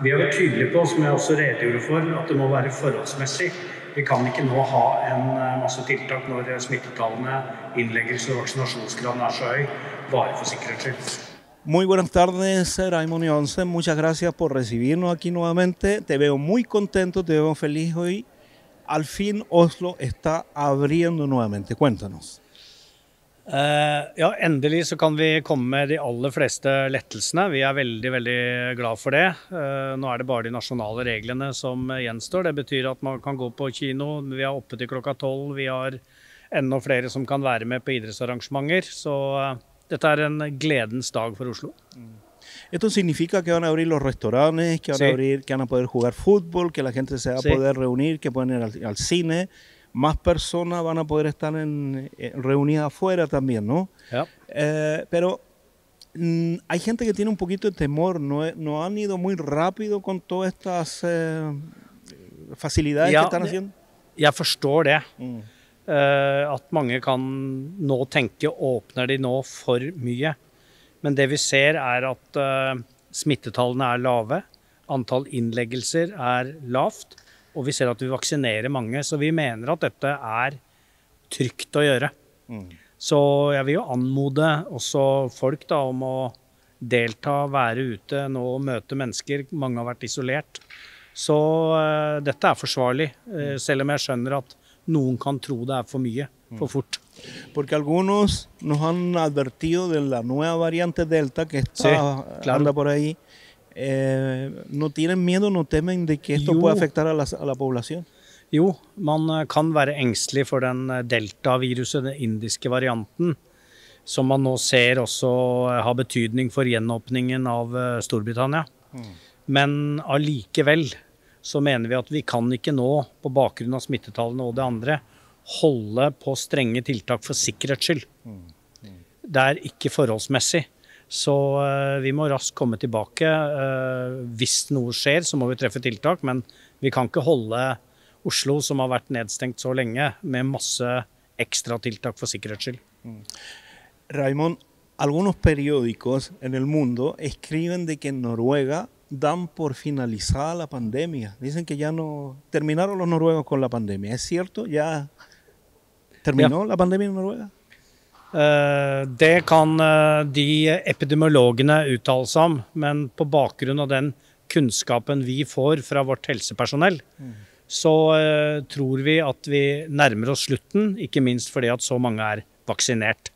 Vi har vært tydelige på, som jeg også redegjorde for, at det må være forholdsmessig. Vi kan ikke nå ha en eh, masse tiltak når eh, smittetallene, innleggelser og vaksinasjonsgraden er så høy, bare for sikkerhets skyld. Muy buenas tardes, Raymond Onsen. Muchas gracias por recibirnos aquí nuevamente. Te veo muy contento, te veo feliz hoy. Al fin Oslo está abriendo nuevamente. Cuéntanos. Eh, ja, endelig så kan vi komme med de aller fleste lettelsene. Vi er veldig veldig glad for det. Eh, nå er det bare de nasjonale reglene som gjenstår. Det betyr at man kan gå på kino, vi er oppe til klokka tolv. Vi har enda flere som kan være med på idrettsarrangementer. Så eh, dette er en gledens dag for Oslo. Mm. Esto significa que van a abrir los restaurantes, que van, sí. a abrir, que van a poder jugar fútbol, que la gente se va a sí. poder reunir, que pueden ir al, al cine más personas van a poder estar en, en reunidas afuera también, ¿no? Yeah. Eh, pero mm, hay gente que tiene un poquito de temor, no, no han ido muy rápido con todas estas eh, facilidades ja, que están haciendo. Jeg forstår det. Mm. Uh, at mange kan nå tenke åpner de nå for mye. Men det vi ser, er at uh, smittetallene er lave. Antall innleggelser er lavt. Og vi ser at vi vaksinerer mange. Så vi mener at dette er trygt å gjøre. Mm. Så jeg vil jo anmode også folk da, om å delta, være ute nå og møte mennesker. Mange har vært isolert. Så uh, dette er forsvarlig, uh, selv om jeg skjønner at noen kan tro det er for mye, mm. for fort. Porque algunos nos han advertido de la nueva variante Delta que está, sí, claro. anda por ahí. Eh, ¿No tienen miedo, no temen de que esto jo. puede afectar a la, a la, población? Jo, man eh, kan være engstelig for den delta eh, deltaviruset, den indiske varianten, som man nå ser også eh, har betydning for gjenåpningen av Storbritannia. Mm. Men allikevel så mener vi at vi kan ikke nå, på bakgrunn av smittetallene og det andre, holde på strenge tiltak for sikkerhets skyld. Mm. Mm. Det er ikke forholdsmessig. Så eh, vi må raskt komme tilbake. Eh, hvis noe skjer, så må vi treffe tiltak. Men vi kan ikke holde Oslo, som har vært nedstengt så lenge, med masse ekstratiltak for sikkerhets skyld. Mm. Raymond, algunos periódicos en el mundo escriben de que en Noruega dan por finalizada la pandemia. Dicen que ya no terminaron los noruegos con la pandemia. ¿Es cierto? ¿Ya terminó ja. la pandemia en Noruega? Eh, det kan eh, de epidemiologene uttale seg om, men på bakgrunn av den kunnskapen vi får fra vårt helsepersonell, mm. så eh, tror vi at vi nærmer oss slutten, ikke minst fordi at så mange er vaksinert.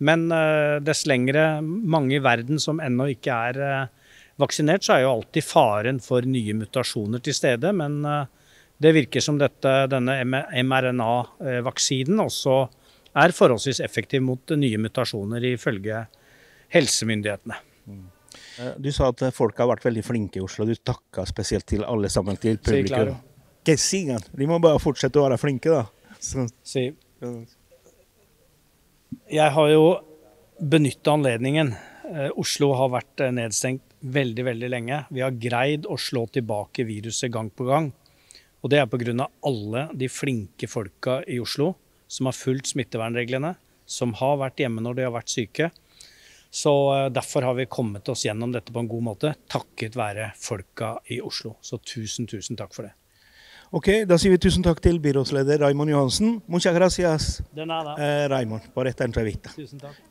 Men dess lengre mange i verden som ennå ikke er vaksinert, så er jo alltid faren for nye mutasjoner til stede. Men det virker som dette, denne mRNA-vaksinen også er forholdsvis effektiv mot nye mutasjoner, ifølge helsemyndighetene. Mm. Eh, du sa at eh, folk har vært veldig flinke i Oslo. Du takka spesielt til alle sammen, til publikum. Si, De må bare fortsette å være flinke, da. Så. Si. Jeg har jo benytta anledningen. Eh, Oslo har vært nedstengt veldig, veldig lenge. Vi har greid å slå tilbake viruset gang på gang. Og det er pga. alle de flinke folka i Oslo som har fulgt smittevernreglene, som har vært hjemme når de har vært syke. Så eh, Derfor har vi kommet oss gjennom dette på en god måte, takket være folka i Oslo. Så tusen, tusen takk for det. Ok, Da sier vi tusen takk til byrådsleder Raymond Johansen. Muchas gracias, eh, Raymond, por esta entrevista. Tusen takk.